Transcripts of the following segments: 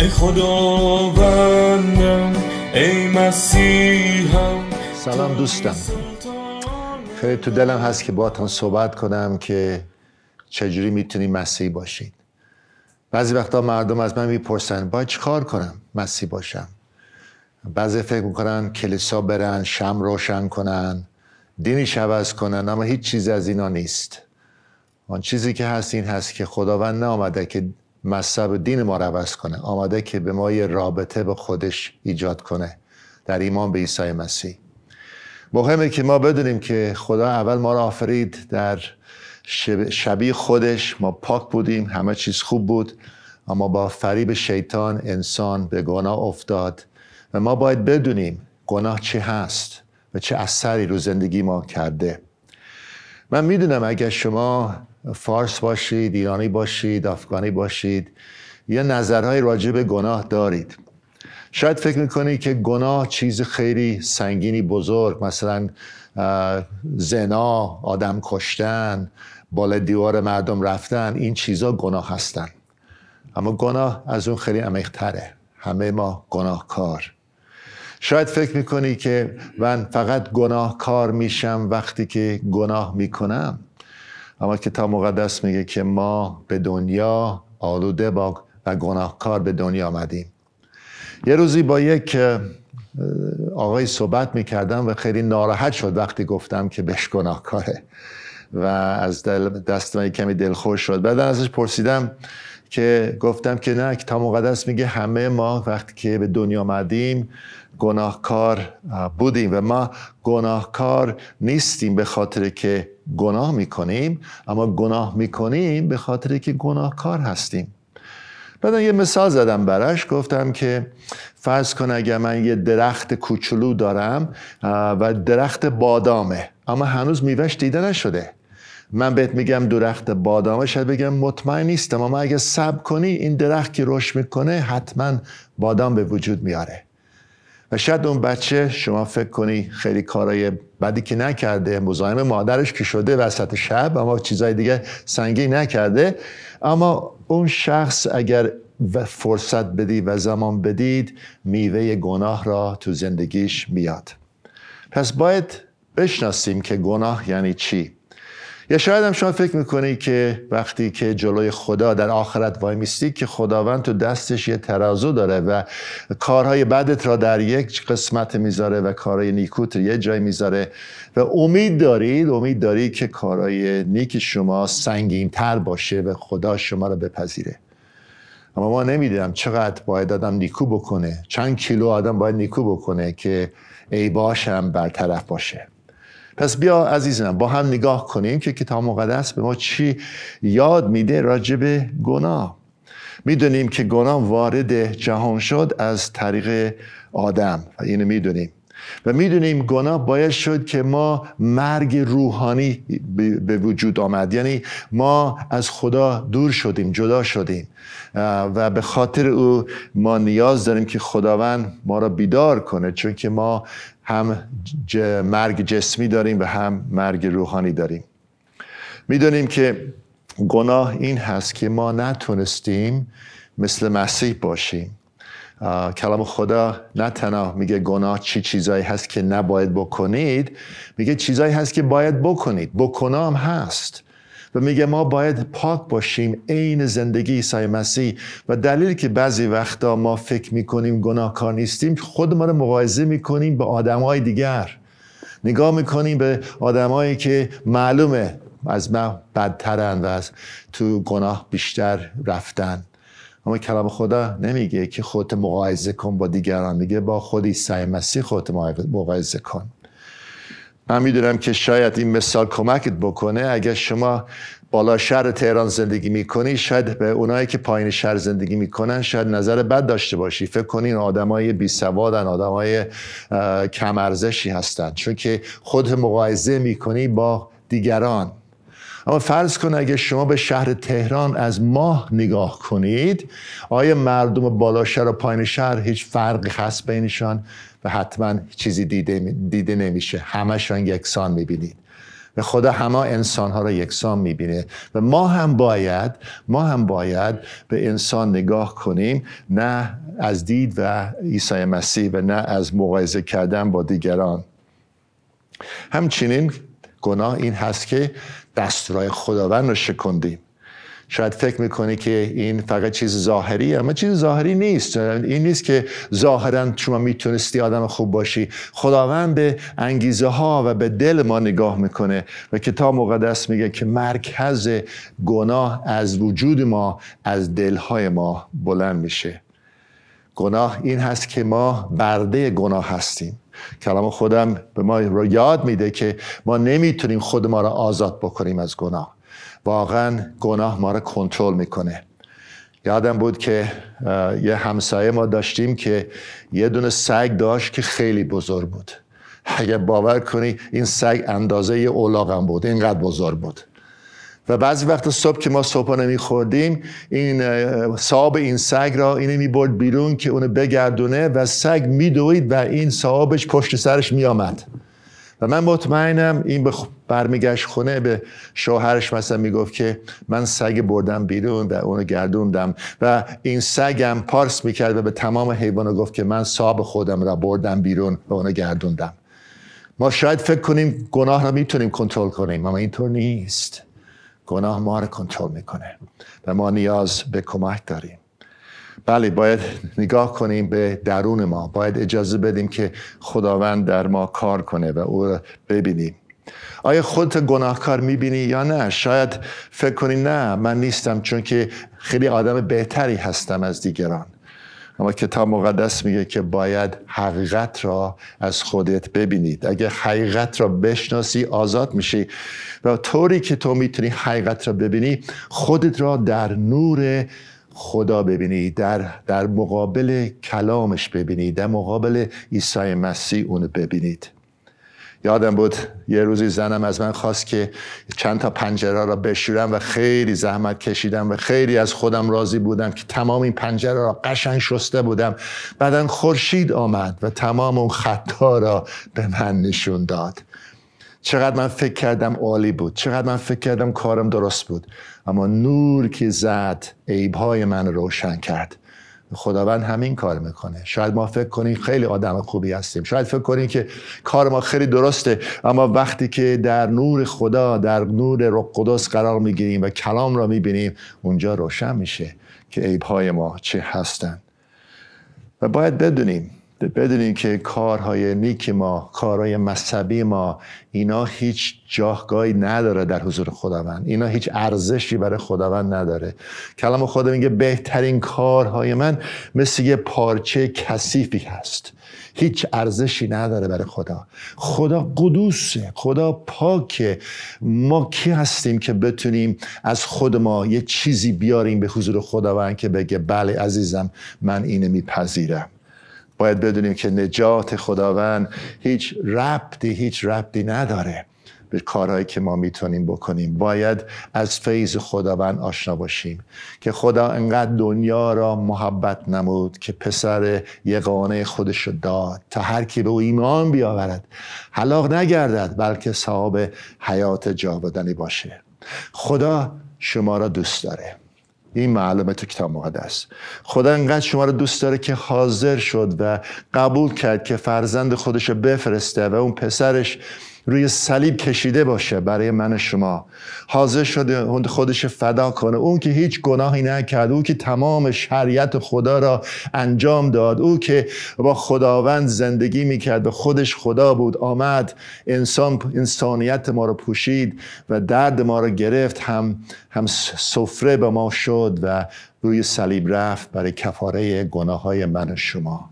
ای خداوندم ای سلام دوستم خیلی تو دلم هست که تان صحبت کنم که چجوری میتونی مسیح باشید بعضی وقتا مردم از من میپرسن باید کار کنم مسیح باشم بعضی فکر میکنن کلیسا برن شم روشن کنن دینش شوز کنن اما هیچ چیز از اینا نیست آن چیزی که هست این هست که خداوند نامده که مذهب دین ما رو عوض کنه آماده که به ما یه رابطه به خودش ایجاد کنه در ایمان به عیسی مسیح مهمه که ما بدونیم که خدا اول ما را آفرید در شبیه خودش ما پاک بودیم همه چیز خوب بود اما با فریب شیطان انسان به گناه افتاد و ما باید بدونیم گناه چی هست و چه اثری رو زندگی ما کرده من میدونم اگر شما فارس باشید ایرانی باشید افغانی باشید یا نظرهای راجع به گناه دارید شاید فکر میکنید که گناه چیز خیلی سنگینی بزرگ مثلا زنا آدم کشتن بالا دیوار مردم رفتن این چیزا گناه هستن اما گناه از اون خیلی عمیقتره همه ما گناهکار شاید فکر میکنی که من فقط گناهکار میشم وقتی که گناه میکنم اما کتاب مقدس میگه که ما به دنیا آلوده با و گناهکار به دنیا آمدیم یه روزی با یک آقای صحبت میکردم و خیلی ناراحت شد وقتی گفتم که بهش گناهکاره و از دل دست من کمی دلخوش شد بعد ازش پرسیدم که گفتم که نه تمام مقدس میگه همه ما وقتی که به دنیا آمدیم گناهکار بودیم و ما گناهکار نیستیم به خاطر که گناه میکنیم اما گناه میکنیم به خاطر که گناهکار هستیم بعد یه مثال زدم براش گفتم که فرض کن اگر من یه درخت کوچولو دارم و درخت بادامه اما هنوز میوهش دیده نشده من بهت میگم درخت بادامه شاید بگم مطمئن نیستم اما اگه سب کنی این درخت که رشد میکنه حتما بادام به وجود میاره و شاید اون بچه شما فکر کنی خیلی کارای بدی که نکرده مزاحم مادرش که شده وسط شب اما چیزای دیگه سنگی نکرده اما اون شخص اگر فرصت بدی و زمان بدید میوه گناه را تو زندگیش میاد پس باید بشناسیم که گناه یعنی چی یا شاید هم شما فکر میکنی که وقتی که جلوی خدا در آخرت وای میستی که خداوند تو دستش یه ترازو داره و کارهای بدت را در یک قسمت میذاره و کارهای نیکوت یه جای میذاره و امید دارید امید داری که کارهای نیک شما سنگین تر باشه و خدا شما را بپذیره اما ما نمیدونم چقدر باید آدم نیکو بکنه چند کیلو آدم باید نیکو بکنه که ای باشم برطرف باشه پس بیا عزیزم با هم نگاه کنیم که کتاب مقدس به ما چی یاد میده راجب گناه میدونیم که گناه وارد جهان شد از طریق آدم اینو میدونیم و میدونیم گناه باید شد که ما مرگ روحانی به وجود آمد یعنی ما از خدا دور شدیم جدا شدیم و به خاطر او ما نیاز داریم که خداوند ما را بیدار کنه چون که ما هم مرگ جسمی داریم و هم مرگ روحانی داریم میدونیم که گناه این هست که ما نتونستیم مثل مسیح باشیم کلام خدا نه تنها میگه گناه چی چیزایی هست که نباید بکنید میگه چیزایی هست که باید بکنید بکنام هست و میگه ما باید پاک باشیم عین زندگی عیسی مسیح و دلیل که بعضی وقتا ما فکر میکنیم گناهکار نیستیم خود ما رو مقایزه میکنیم به آدمهای دیگر نگاه میکنیم به آدمایی که معلومه از ما بدترن و از تو گناه بیشتر رفتن اما کلام خدا نمیگه که خودت مقایزه کن با دیگران میگه با خود عیسی مسیح خودت مقایسه کن من میدونم که شاید این مثال کمکت بکنه اگر شما بالا شهر تهران زندگی میکنی شاید به اونایی که پایین شهر زندگی میکنن شاید نظر بد داشته باشی فکر کنین آدمای بی سوادن آدمای کم ارزشی هستن چون که خود مقایسه میکنی با دیگران اما فرض کن اگه شما به شهر تهران از ماه نگاه کنید آیا مردم بالا شهر و پایین شهر هیچ فرقی هست بینشان و حتما چیزی دیده, دیده نمیشه همشان یکسان میبینید و خدا همه انسان ها را یکسان میبینه و ما هم باید ما هم باید به انسان نگاه کنیم نه از دید و عیسی مسیح و نه از مقایزه کردن با دیگران همچنین گناه این هست که دستورهای خداوند رو شکندیم شاید فکر میکنی که این فقط چیز ظاهری اما چیز ظاهری نیست این نیست که ظاهرا شما میتونستی آدم خوب باشی خداوند به انگیزه ها و به دل ما نگاه میکنه و کتاب مقدس میگه که مرکز گناه از وجود ما از دلهای ما بلند میشه گناه این هست که ما برده گناه هستیم کلام خودم به ما رو یاد میده که ما نمیتونیم خود ما رو آزاد بکنیم از گناه واقعا گناه ما رو کنترل میکنه یادم بود که یه همسایه ما داشتیم که یه دونه سگ داشت که خیلی بزرگ بود اگر باور کنی این سگ اندازه یه اولاغم بود اینقدر بزرگ بود و بعضی وقت صبح که ما صبحانه میخوردیم این صاحب این سگ را اینه میبرد بیرون که اونه بگردونه و سگ میدوید و این صاحبش پشت سرش میامد و من مطمئنم این به برمیگشت خونه به شوهرش مثلا میگفت که من سگ بردم بیرون و اونو گردوندم و این سگم پارس میکرد و به تمام حیوان گفت که من صاحب خودم را بردم بیرون و اونو گردوندم ما شاید فکر کنیم گناه را میتونیم کنترل کنیم اما اینطور نیست گناه ما رو کنترل میکنه و ما نیاز به کمک داریم بله باید نگاه کنیم به درون ما باید اجازه بدیم که خداوند در ما کار کنه و او رو ببینیم آیا خودت گناهکار میبینی یا نه شاید فکر کنی نه من نیستم چون که خیلی آدم بهتری هستم از دیگران اما کتاب مقدس میگه که باید حقیقت را از خودت ببینید اگه حقیقت را بشناسی آزاد میشی و طوری که تو میتونی حقیقت را ببینی خودت را در نور خدا ببینی در, در مقابل کلامش ببینی در مقابل عیسی مسیح اونو ببینید یادم بود یه روزی زنم از من خواست که چند تا پنجره را بشورم و خیلی زحمت کشیدم و خیلی از خودم راضی بودم که تمام این پنجره را قشنگ شسته بودم بعدا خورشید آمد و تمام اون خطا را به من نشون داد چقدر من فکر کردم عالی بود چقدر من فکر کردم کارم درست بود اما نور که زد عیبهای من روشن کرد خداوند همین کار میکنه شاید ما فکر کنیم خیلی آدم خوبی هستیم شاید فکر کنیم که کار ما خیلی درسته اما وقتی که در نور خدا در نور روح قدس قرار میگیریم و کلام را میبینیم اونجا روشن میشه که عیبهای ما چه هستند و باید بدونیم بدونین که کارهای نیک ما کارهای مذهبی ما اینا هیچ جاهگاهی نداره در حضور خداوند اینا هیچ ارزشی برای خداوند نداره کلام خدا میگه بهترین کارهای من مثل یه پارچه کثیفی هست هیچ ارزشی نداره برای خدا خدا قدوسه خدا پاکه ما کی هستیم که بتونیم از خود ما یه چیزی بیاریم به حضور خداوند که بگه بله عزیزم من اینه میپذیرم باید بدونیم که نجات خداوند هیچ ربطی هیچ ربطی نداره به کارهایی که ما میتونیم بکنیم باید از فیض خداوند آشنا باشیم که خدا انقدر دنیا را محبت نمود که پسر یقانه خودش را داد تا هر کی به او ایمان بیاورد حلاق نگردد بلکه صاحب حیات جاودانی باشه خدا شما را دوست داره این معلومه تو کتاب مقدس خدا انقدر شما رو دوست داره که حاضر شد و قبول کرد که فرزند خودش رو بفرسته و اون پسرش روی صلیب کشیده باشه برای من شما حاضر شده خودش فدا کنه اون که هیچ گناهی نکرد او که تمام شریعت خدا را انجام داد او که با خداوند زندگی میکرد به خودش خدا بود آمد انسان انسانیت ما رو پوشید و درد ما را گرفت هم هم سفره به ما شد و روی صلیب رفت برای کفاره گناه های من شما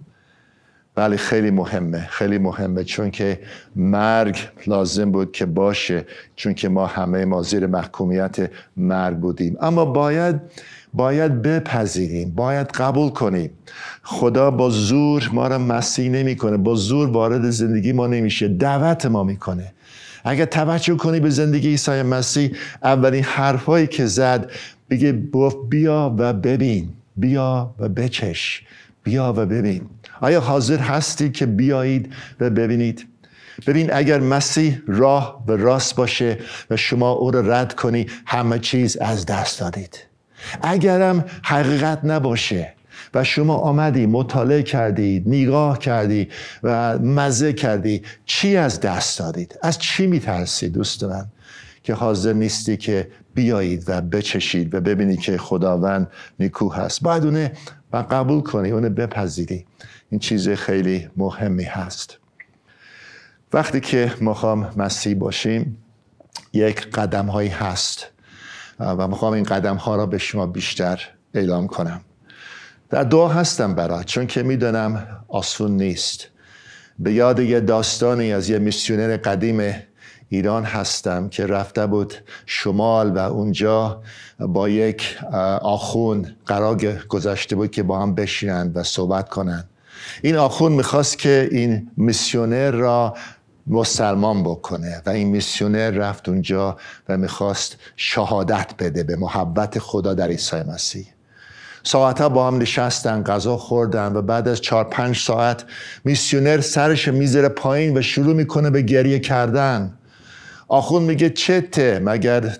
ولی خیلی مهمه خیلی مهمه چون که مرگ لازم بود که باشه چون که ما همه ما زیر محکومیت مرگ بودیم اما باید باید بپذیریم باید قبول کنیم خدا با زور ما را مسیح نمیکنه با زور وارد زندگی ما نمیشه دعوت ما میکنه اگر توجه کنی به زندگی عیسی مسیح اولین حرفهایی که زد بگه بیا و ببین بیا و بچش بیا و ببین آیا حاضر هستی که بیایید و ببینید ببین اگر مسیح راه و راست باشه و شما او را رد کنی همه چیز از دست دادید اگرم حقیقت نباشه و شما آمدی مطالعه کردی نگاه کردی و مزه کردی چی از دست دادید از چی میترسی دوست من که حاضر نیستی که بیایید و بچشید و ببینید که خداوند نیکو هست باید و قبول کنی اونو بپذیری این چیز خیلی مهمی هست وقتی که میخوام مسیح باشیم یک قدم هایی هست و میخوام این قدم ها را به شما بیشتر اعلام کنم در دعا هستم برات چون که میدانم آسون نیست به یاد یه داستانی از یه میسیونر قدیم ایران هستم که رفته بود شمال و اونجا با یک آخون قرار گذاشته بود که با هم بشینند و صحبت کنند این آخون میخواست که این میسیونر را مسلمان بکنه و این میسیونر رفت اونجا و میخواست شهادت بده به محبت خدا در عیسی مسیح ساعتها با هم نشستن غذا خوردن و بعد از چهار پنج ساعت میسیونر سرش میذاره پایین و شروع میکنه به گریه کردن آخون میگه چته مگر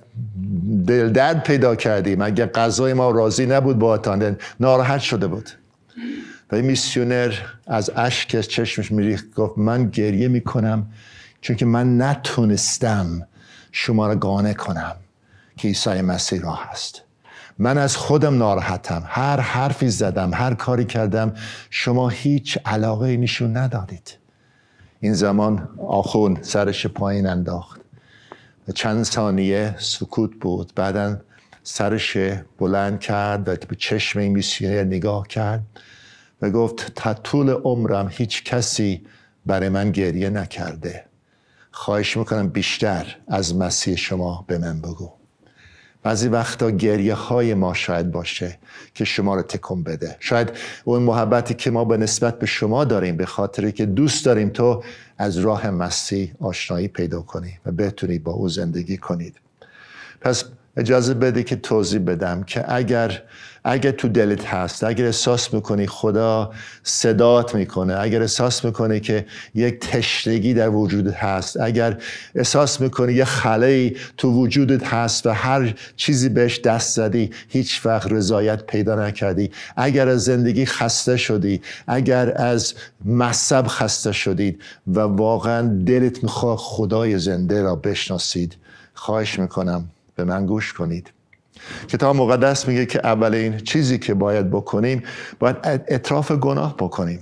دلدرد پیدا کردی مگر غذای ما راضی نبود با اتان ناراحت شده بود و این میسیونر از اشک چشمش میریخت گفت من گریه میکنم چون که من نتونستم شما را گانه کنم که عیسی مسیح راه هست من از خودم ناراحتم هر حرفی زدم هر کاری کردم شما هیچ علاقه نشون ندادید این زمان آخون سرش پایین انداخت چند ثانیه سکوت بود بعدا سرش بلند کرد و به چشم این نگاه کرد و گفت تا طول عمرم هیچ کسی برای من گریه نکرده خواهش میکنم بیشتر از مسیح شما به من بگو بعضی وقتا گریه های ما شاید باشه که شما رو تکم بده شاید اون محبتی که ما به نسبت به شما داریم به خاطر که دوست داریم تو از راه مسیح آشنایی پیدا کنی و بتونی با او زندگی کنید پس اجازه بده که توضیح بدم که اگر اگر تو دلت هست اگر احساس میکنی خدا صدات میکنه اگر احساس میکنه که یک تشنگی در وجودت هست اگر احساس میکنی یه خلایی تو وجودت هست و هر چیزی بهش دست زدی هیچ وقت رضایت پیدا نکردی اگر از زندگی خسته شدی اگر از مصب خسته شدید و واقعا دلت میخواد خدای زنده را بشناسید خواهش میکنم به من گوش کنید کتاب مقدس میگه که اولین چیزی که باید بکنیم باید اطراف گناه بکنیم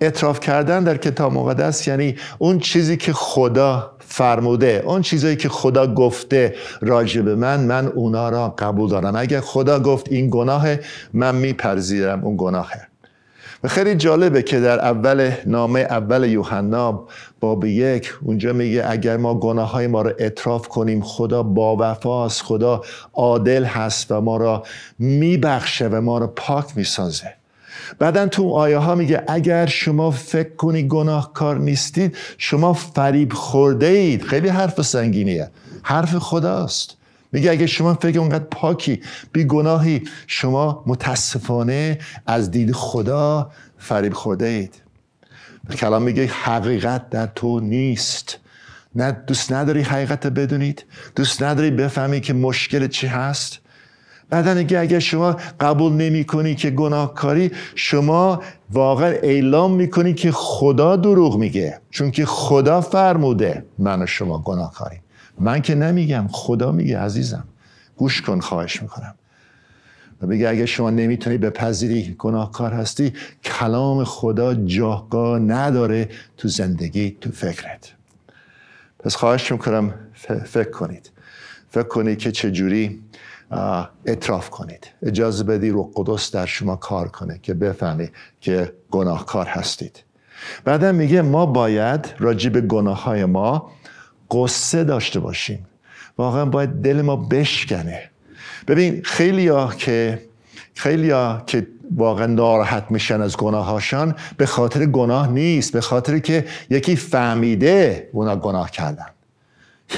اطراف کردن در کتاب مقدس یعنی اون چیزی که خدا فرموده اون چیزایی که خدا گفته راجب من من اونا را قبول دارم اگر خدا گفت این گناه من میپذیرم اون گناهه و خیلی جالبه که در اول نامه اول یوحنا باب یک اونجا میگه اگر ما گناه های ما رو اطراف کنیم خدا با وفاست خدا عادل هست و ما را میبخشه و ما را پاک میسازه بعدا تو آیه ها میگه اگر شما فکر کنی گناهکار نیستید شما فریب خورده اید خیلی حرف سنگینیه حرف خداست میگه اگه شما فکر اونقدر پاکی بی گناهی شما متاسفانه از دید خدا فریب خورده اید کلام میگه حقیقت در تو نیست نه دوست نداری حقیقت بدونید دوست نداری بفهمی که مشکل چی هست بعدا اگه اگر شما قبول نمی کنی که گناهکاری شما واقعا اعلام میکنی که خدا دروغ میگه چون که خدا فرموده من و شما گناهکاریم من که نمیگم خدا میگه عزیزم گوش کن خواهش میکنم و بگه اگه شما نمیتونی پذیری گناهکار هستی کلام خدا جاگاه نداره تو زندگی تو فکرت پس خواهش میکنم فکر کنید فکر کنید که چجوری اطراف کنید اجازه بدی رو قدس در شما کار کنه که بفهمی که گناهکار هستید بعدم میگه ما باید راجع به گناه های ما قصه داشته باشیم واقعا باید دل ما بشکنه ببین خیلی ها که خیلی ها که واقعا ناراحت میشن از گناهاشان به خاطر گناه نیست به خاطر که یکی فهمیده اونا گناه کردن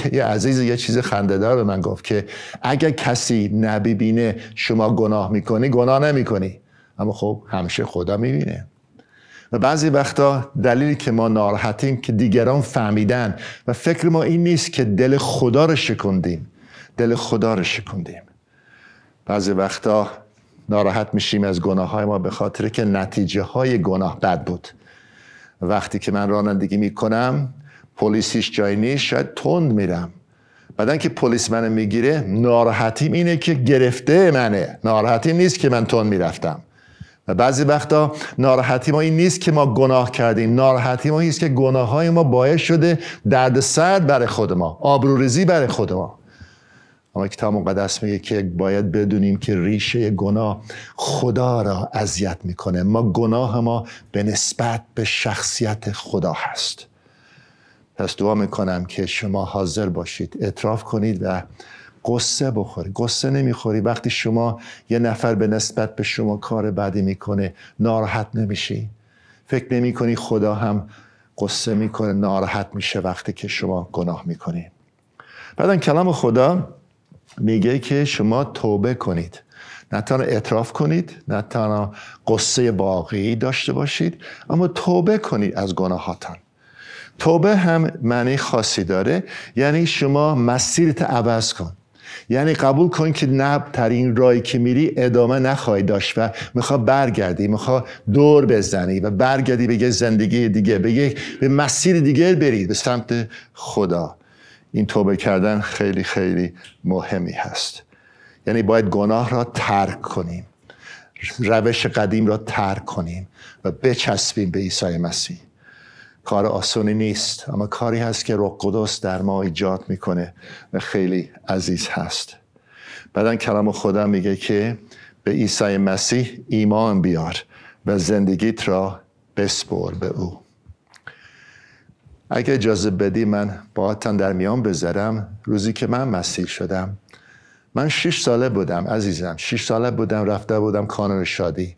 یه عزیز یه چیز خندهدار به من گفت که اگر کسی نبیبینه شما گناه میکنی گناه نمیکنی اما خب همیشه خدا میبینه و بعضی وقتا دلیلی که ما ناراحتیم که دیگران فهمیدن و فکر ما این نیست که دل خدا رو شکندیم دل خدا رو شکندیم بعضی وقتا ناراحت میشیم از گناه های ما به خاطر که نتیجه های گناه بد بود وقتی که من رانندگی میکنم پلیسیش هیچ جایی نیست شاید تند میرم بعدن که پلیس منو میگیره ناراحتیم اینه که گرفته منه ناراحتیم نیست که من تند میرفتم و بعضی وقتا ناراحتی ما این نیست که ما گناه کردیم ناراحتی ما این که گناه های ما باعث شده سرد برای خود ما آبروریزی برای خود ما اما کتاب مقدس میگه که باید بدونیم که ریشه گناه خدا را اذیت میکنه ما گناه ما به نسبت به شخصیت خدا هست پس دعا میکنم که شما حاضر باشید اطراف کنید و قصه بخوری قصه نمیخوری وقتی شما یه نفر به نسبت به شما کار بدی میکنه ناراحت نمیشی فکر نمی کنی خدا هم قصه میکنه ناراحت میشه وقتی که شما گناه میکنی بعدا کلام خدا میگه که شما توبه کنید نه تنها اعتراف کنید نه تنها قصه باقی داشته باشید اما توبه کنید از گناهاتان توبه هم معنی خاصی داره یعنی شما مسیرت عوض کن یعنی قبول کن که نه ترین رایی که میری ادامه نخواهی داشت و میخوا برگردی میخوا دور بزنی و برگردی به یه زندگی دیگه به به مسیر دیگه برید به سمت خدا این توبه کردن خیلی خیلی مهمی هست یعنی باید گناه را ترک کنیم روش قدیم را ترک کنیم و بچسبیم به عیسی مسیح کار آسانی نیست اما کاری هست که روح قدس در ما ایجاد میکنه و خیلی عزیز هست بعدا کلام خدا میگه که به عیسی مسیح ایمان بیار و زندگیت را بسپر به او اگه اجازه بدی من تن در میان بذارم روزی که من مسیح شدم من شش ساله بودم عزیزم شش ساله بودم رفته بودم کانون شادی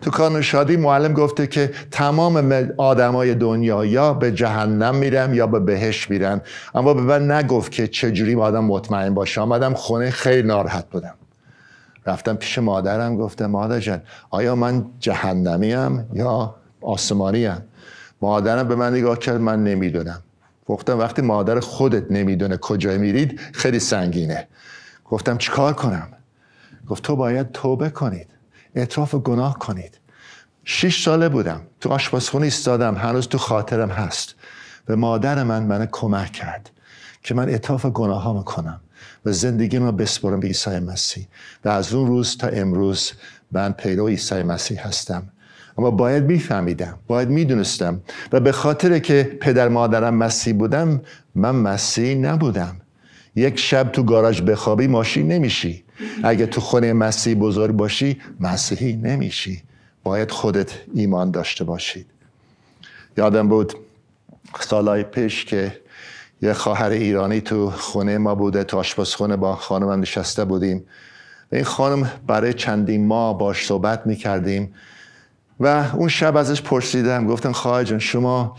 تو کانون شادی معلم گفته که تمام آدمای دنیا یا به جهنم میرم یا به بهش میرن اما به من نگفت که چجوری آدم مطمئن باشه آمدم خونه خیلی ناراحت بودم رفتم پیش مادرم گفتم مادر جن آیا من جهنمی هم یا آسمانی هم؟ مادرم به من نگاه کرد من نمیدونم گفتم وقتی مادر خودت نمیدونه کجا میرید خیلی سنگینه گفتم چیکار کنم گفت تو باید توبه کنید اعتراف گناه کنید شش ساله بودم تو آشپزخونه ایستادم هنوز تو خاطرم هست به مادر من من کمک کرد که من اعتراف گناه ها میکنم و زندگی ما بسپرم به عیسی مسیح و از اون روز تا امروز من پیرو عیسی مسیح هستم اما باید میفهمیدم باید میدونستم و به خاطر که پدر مادرم مسیح بودم من مسیح نبودم یک شب تو گاراژ بخوابی ماشین نمیشی اگه تو خونه مسیح بزرگ باشی مسیحی نمیشی باید خودت ایمان داشته باشید یادم بود سالهای پیش که یه خواهر ایرانی تو خونه ما بوده تو آشپزخونه با خانم نشسته بودیم و این خانم برای چندین ماه باش صحبت میکردیم و اون شب ازش پرسیدم گفتم خواهر جان شما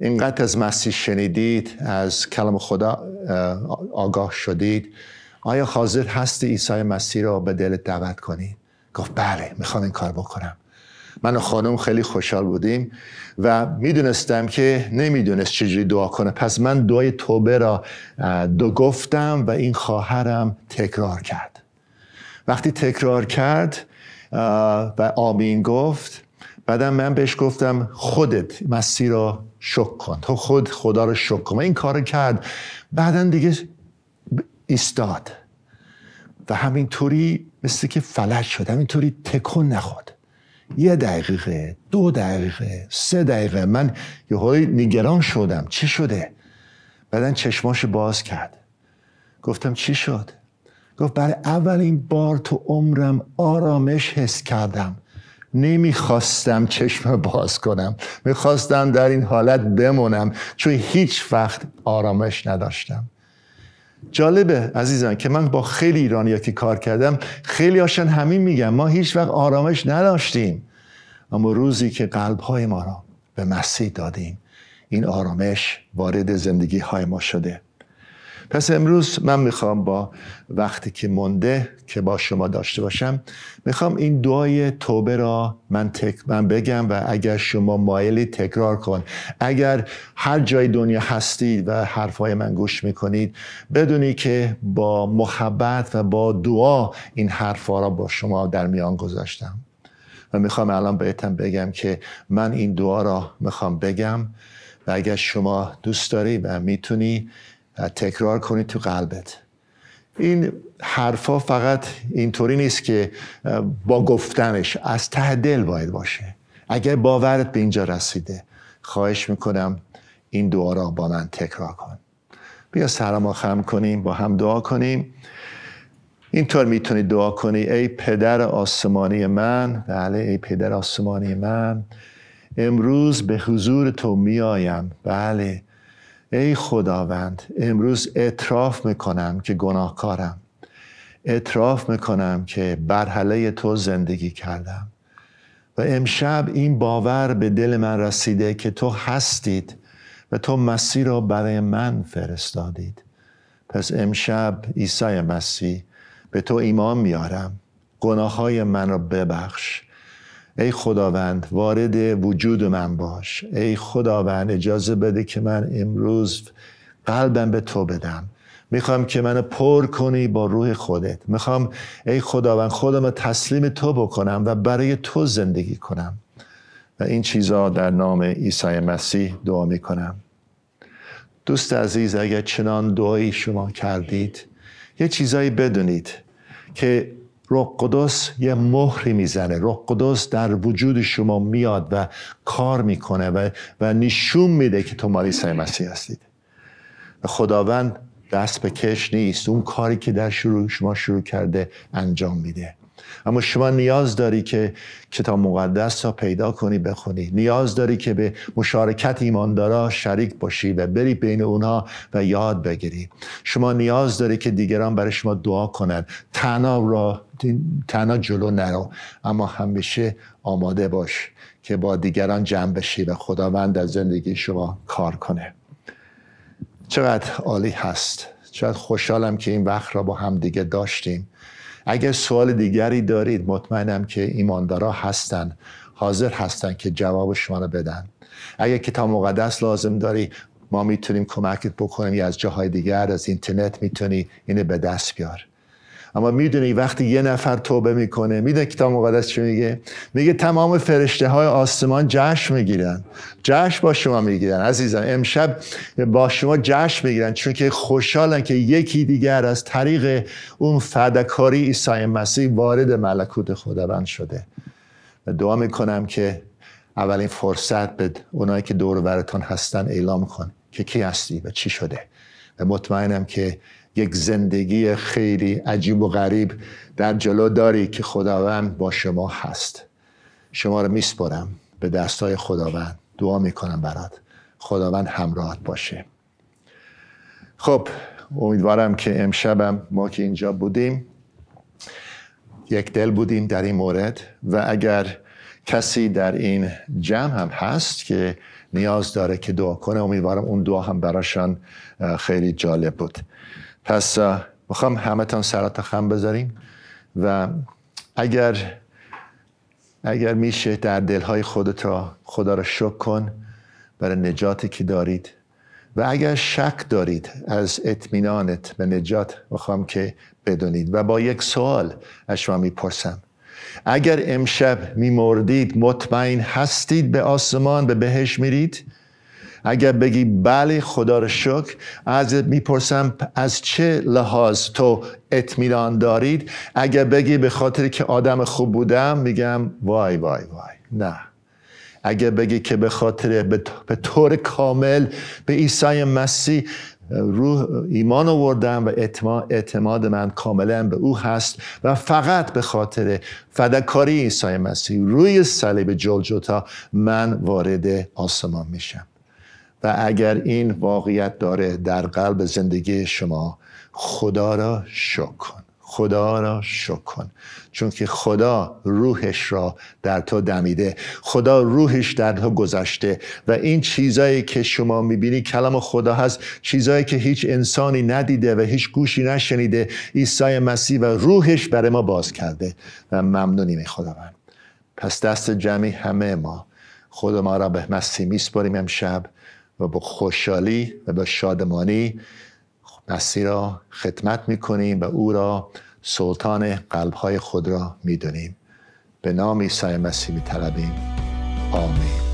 اینقدر از مسیح شنیدید از کلام خدا آگاه شدید آیا حاضر هستی عیسی مسیح را به دلت دعوت کنی؟ گفت بله میخوام این کار بکنم من و خانم خیلی خوشحال بودیم و میدونستم که نمیدونست چجوری دعا کنه پس من دعای توبه را دو گفتم و این خواهرم تکرار کرد وقتی تکرار کرد و آمین گفت بعدم من بهش گفتم خودت مسیح را شک کن تو خود خدا رو شک کن و این کار کرد بعدا دیگه ایستاد و همینطوری مثل که فلج شدم همینطوری تکون نخورد یه دقیقه دو دقیقه سه دقیقه من یه های نگران شدم چی شده بعدا چشماش باز کرد گفتم چی شد گفت برای اولین بار تو عمرم آرامش حس کردم نمیخواستم چشم باز کنم میخواستم در این حالت بمونم چون هیچ وقت آرامش نداشتم جالبه عزیزان که من با خیلی ایرانیا که کار کردم خیلی هاشن همین میگم ما هیچ وقت آرامش نداشتیم اما روزی که قلب های ما را به مسیح دادیم این آرامش وارد زندگی های ما شده پس امروز من میخوام با وقتی که مونده که با شما داشته باشم میخوام این دعای توبه را من, تک من بگم و اگر شما مایلی تکرار کن اگر هر جای دنیا هستید و حرفهای من گوش میکنید بدونی که با محبت و با دعا این حرفها را با شما در میان گذاشتم و میخوام الان بهتم بگم که من این دعا را میخوام بگم و اگر شما دوست داری و میتونی تکرار کنی تو قلبت این حرفا فقط اینطوری نیست که با گفتنش از ته دل باید باشه اگر باورت به اینجا رسیده خواهش میکنم این دعا را با من تکرار کن بیا سلام خم کنیم با هم دعا کنیم اینطور میتونی دعا کنی ای پدر آسمانی من بله ای پدر آسمانی من امروز به حضور تو میایم بله ای خداوند امروز اعتراف میکنم که گناهکارم اعتراف میکنم که برحله تو زندگی کردم و امشب این باور به دل من رسیده که تو هستید و تو مسیح را برای من فرستادید پس امشب عیسی مسیح به تو ایمان میارم گناه های من را ببخش ای خداوند وارد وجود من باش ای خداوند اجازه بده که من امروز قلبم به تو بدم میخوام که منو پر کنی با روح خودت میخوام ای خداوند خودم رو تسلیم تو بکنم و برای تو زندگی کنم و این چیزا در نام عیسی مسیح دعا میکنم دوست عزیز اگر چنان دعایی شما کردید یه چیزایی بدونید که روح قدس یه مهری میزنه روح قدس در وجود شما میاد و کار میکنه و, و نشون میده که تو عیسی مسیح هستید خداوند دست به کش نیست اون کاری که در شروع شما شروع کرده انجام میده اما شما نیاز داری که کتاب مقدس را پیدا کنی بخونی نیاز داری که به مشارکت ایماندارا شریک باشی و بری بین اونها و یاد بگیری شما نیاز داری که دیگران برای شما دعا کنند تنها جلو نرو اما همیشه آماده باش که با دیگران جمع بشی و خداوند در زندگی شما کار کنه چقدر عالی هست چقدر خوشحالم که این وقت را با هم دیگه داشتیم اگر سوال دیگری دارید مطمئنم که ایماندارا هستن حاضر هستن که جواب شما رو بدن اگر کتاب مقدس لازم داری ما میتونیم کمکت بکنیم یا از جاهای دیگر از اینترنت میتونی اینه به دست بیار اما میدونی وقتی یه نفر توبه میکنه میدونی کتاب مقدس چی میگه میگه تمام فرشته های آسمان جشن میگیرن جشن با شما میگیرن عزیزم امشب با شما جشن میگیرن چون که خوشحالن که یکی دیگر از طریق اون فداکاری عیسی مسیح وارد ملکوت خداوند شده و دعا میکنم که اولین فرصت به اونایی که دور براتون هستن اعلام کن که کی هستی و چی شده و مطمئنم که یک زندگی خیلی عجیب و غریب در جلو داری که خداوند با شما هست شما رو میسپرم به دستای خداوند دعا میکنم برات خداوند همراهت باشه خب امیدوارم که امشبم ما که اینجا بودیم یک دل بودیم در این مورد و اگر کسی در این جمع هم هست که نیاز داره که دعا کنه امیدوارم اون دعا هم براشان خیلی جالب بود پس میخوام همه تان سرات خم بذاریم و اگر اگر میشه در دلهای خودت را خدا را شک کن برای نجاتی که دارید و اگر شک دارید از اطمینانت به نجات میخوام که بدونید و با یک سوال از شما میپرسم اگر امشب میمردید مطمئن هستید به آسمان به بهش میرید اگر بگی بله خدا رو شکر از میپرسم از چه لحاظ تو اطمینان دارید اگر بگی به خاطر که آدم خوب بودم میگم وای وای وای نه اگر بگی که به خاطر به طور کامل به عیسی مسیح روح ایمان آوردم و اعتماد من کاملا به او هست و فقط به خاطر فداکاری عیسی مسیح روی صلیب جلجتا من وارد آسمان میشم و اگر این واقعیت داره در قلب زندگی شما خدا را شکر کن خدا را شکر کن چون که خدا روحش را در تو دمیده خدا روحش در تو گذشته و این چیزایی که شما میبینی کلام خدا هست چیزایی که هیچ انسانی ندیده و هیچ گوشی نشنیده عیسی مسیح و روحش برای ما باز کرده و ممنونیم خداوند پس دست جمعی همه ما خود ما را به مسیح میسپاریم امشب و با خوشحالی و با شادمانی مسیح را خدمت میکنیم و او را سلطان قلبهای خود را میدونیم به نام عیسی مسیح میطلبیم آمین